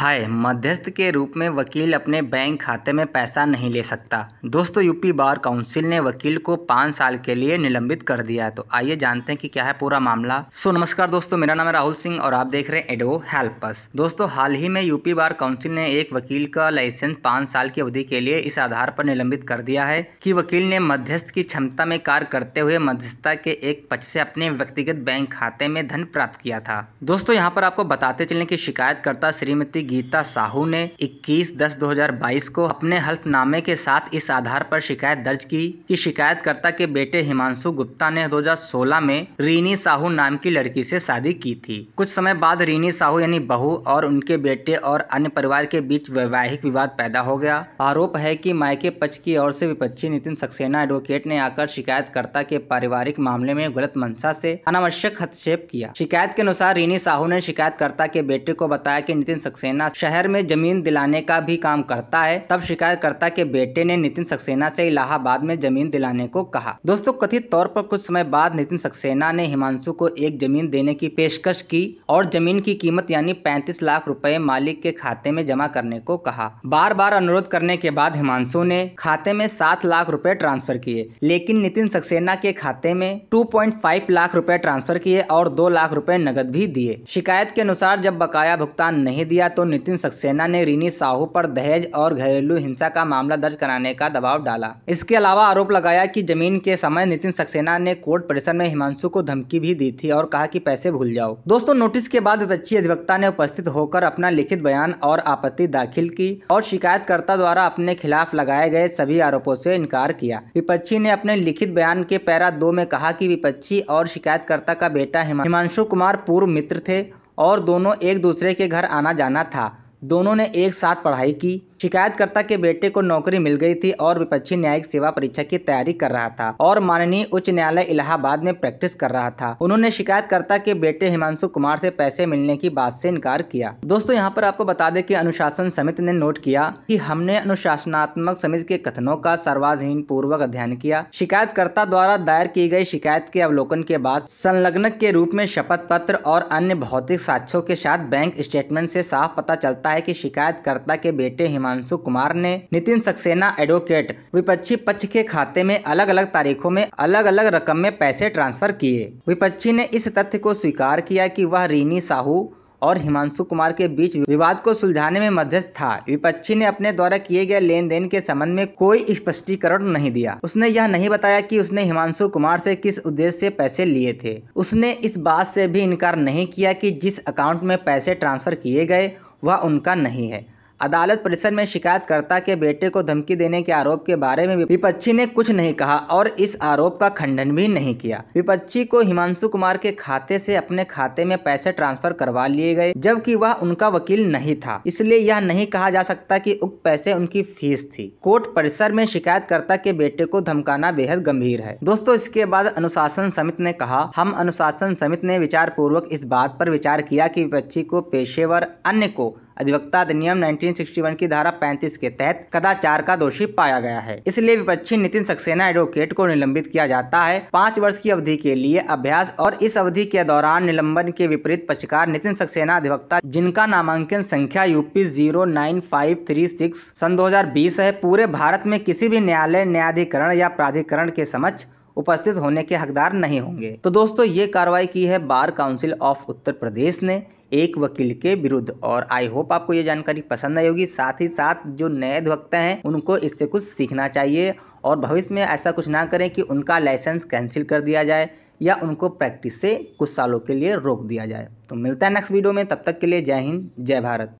हाय मध्यस्थ के रूप में वकील अपने बैंक खाते में पैसा नहीं ले सकता दोस्तों यूपी बार काउंसिल ने वकील को पाँच साल के लिए निलंबित कर दिया तो आइए जानते हैं कि क्या है पूरा मामला सो नमस्कार दोस्तों मेरा नाम है राहुल सिंह और आप देख रहे हैं एडो हेल्पस दोस्तों हाल ही में यूपी बार काउंसिल ने एक वकील का लाइसेंस पाँच साल की अवधि के लिए इस आधार पर निलंबित कर दिया है की वकील ने मध्यस्थ की क्षमता में कार्य करते हुए मध्यस्थता के एक पक्ष से अपने व्यक्तिगत बैंक खाते में धन प्राप्त किया था दोस्तों यहाँ पर आपको बताते चलने की शिकायत करता श्रीमती गीता साहू ने 21 दस 2022 को अपने हल्फनामे के साथ इस आधार पर शिकायत दर्ज की कि शिकायतकर्ता के बेटे हिमांशु गुप्ता ने 2016 में रीनी साहू नाम की लड़की से शादी की थी कुछ समय बाद रीनी साहू यानी बहू और उनके बेटे और अन्य परिवार के बीच वैवाहिक विवाद पैदा हो गया आरोप है की मायके पक्ष की ओर ऐसी विपक्षी नितिन सक्सेना एडवोकेट ने आकर शिकायतकर्ता के पारिवारिक मामले में गलत मंशा ऐसी अनावश्यक हस्तक्षेप किया शिकायत के अनुसार रीनी साहू ने शिकायतकर्ता के बेटे को बताया कि नितिन सक्सेना सक्सेना शहर में जमीन दिलाने का भी काम करता है तब शिकायतकर्ता के बेटे ने नितिन सक्सेना से इलाहाबाद में जमीन दिलाने को कहा दोस्तों कथित तौर पर कुछ समय बाद नितिन सक्सेना ने हिमांशु को एक जमीन देने की पेशकश की और जमीन की कीमत यानी पैंतीस लाख रूपए मालिक के खाते में जमा करने को कहा बार बार अनुरोध करने के बाद हिमांशु ने खाते में सात लाख रूपए ट्रांसफर किए लेकिन नितिन सक्सेना के खाते में टू लाख रूपए ट्रांसफर किए और दो लाख रूपए नगद भी दिए शिकायत के अनुसार जब बकाया भुगतान नहीं दिया तो नितिन सक्सेना ने रीनी साहू पर दहेज और घरेलू हिंसा का मामला दर्ज कराने का दबाव डाला इसके अलावा आरोप लगाया कि जमीन के समय नितिन सक्सेना ने कोर्ट परिसर में हिमांशु को धमकी भी दी थी और कहा कि पैसे भूल जाओ दोस्तों नोटिस के बाद विपक्षी अधिवक्ता ने उपस्थित होकर अपना लिखित बयान और आपत्ति दाखिल की और शिकायतकर्ता द्वारा अपने खिलाफ लगाए गए सभी आरोपों से इनकार किया विपक्षी ने अपने लिखित बयान के पैरा दो में कहा कि विपक्षी और शिकायतकर्ता का बेटा हिमांशु कुमार पूर्व मित्र थे और दोनों एक दूसरे के घर आना जाना था दोनों ने एक साथ पढ़ाई की शिकायतकर्ता के बेटे को नौकरी मिल गई थी और विपक्षी न्यायिक सेवा परीक्षा की तैयारी कर रहा था और माननीय उच्च न्यायालय इलाहाबाद में प्रैक्टिस कर रहा था उन्होंने शिकायतकर्ता के बेटे हिमांशु कुमार से पैसे मिलने की बात से इनकार किया दोस्तों यहाँ पर आपको बता दें कि अनुशासन समिति ने नोट किया कि हमने अनुशासनात्मक समिति के कथनों का सर्वाधीन पूर्वक अध्ययन किया शिकायतकर्ता द्वारा दायर की गई शिकायत के अवलोकन के बाद संलग्नक के रूप में शपथ पत्र और अन्य भौतिक साक्ष्यों के साथ बैंक स्टेटमेंट से साफ पता चलता है कि शिकायतकर्ता के बेटे हिमांश हिमांशु कुमार ने नितिन सक्सेना एडवोकेट विपक्षी पक्ष के खाते में अलग अलग तारीखों में अलग अलग रकम में पैसे ट्रांसफर किए विपक्षी ने इस तथ्य को स्वीकार किया कि वह रीनी साहू और हिमांशु कुमार के बीच विवाद को सुलझाने में मध्यस्थ था विपक्षी ने अपने द्वारा किए गए लेन देन के संबंध में कोई स्पष्टीकरण नहीं दिया उसने यह नहीं बताया कि उसने हिमांशु कुमार से किस उद्देश्य से पैसे लिए थे उसने इस बात से भी इनकार नहीं किया कि जिस अकाउंट में पैसे ट्रांसफर किए गए वह उनका नहीं है अदालत परिसर में शिकायतकर्ता के बेटे को धमकी देने के आरोप के बारे में विपक्षी ने कुछ नहीं कहा और इस आरोप का खंडन भी नहीं किया विपक्षी को हिमांशु कुमार के खाते से अपने खाते में पैसे ट्रांसफर करवा लिए गए जबकि वह उनका वकील नहीं था इसलिए यह नहीं कहा जा सकता कि उक्त पैसे उनकी फीस थी कोर्ट परिसर में शिकायतकर्ता के बेटे को धमकाना बेहद गंभीर है दोस्तों इसके बाद अनुशासन समिति ने कहा हम अनुशासन समिति ने विचार पूर्वक इस बात पर विचार किया कि विपक्षी को पेशेवर अन्य को अधिवक्ता अधिनियम 1961 की धारा 35 के तहत कदाचार का दोषी पाया गया है इसलिए विपक्षी नितिन सक्सेना एडवोकेट को निलंबित किया जाता है पाँच वर्ष की अवधि के लिए अभ्यास और इस अवधि के दौरान निलंबन के विपरीत पक्षकार नितिन सक्सेना अधिवक्ता जिनका नामांकन संख्या यूपी जीरो सन दो है पूरे भारत में किसी भी न्यायालय न्यायाधिकरण या प्राधिकरण के समक्ष उपस्थित होने के हकदार नहीं होंगे तो दोस्तों ये कार्रवाई की है बार काउंसिल ऑफ उत्तर प्रदेश ने एक वकील के विरुद्ध और आई होप आपको ये जानकारी पसंद आई होगी साथ ही साथ जो नए अधिवक्ता हैं उनको इससे कुछ सीखना चाहिए और भविष्य में ऐसा कुछ ना करें कि उनका लाइसेंस कैंसिल कर दिया जाए या उनको प्रैक्टिस से कुछ सालों के लिए रोक दिया जाए तो मिलता है नेक्स्ट वीडियो में तब तक के लिए जय हिंद जय भारत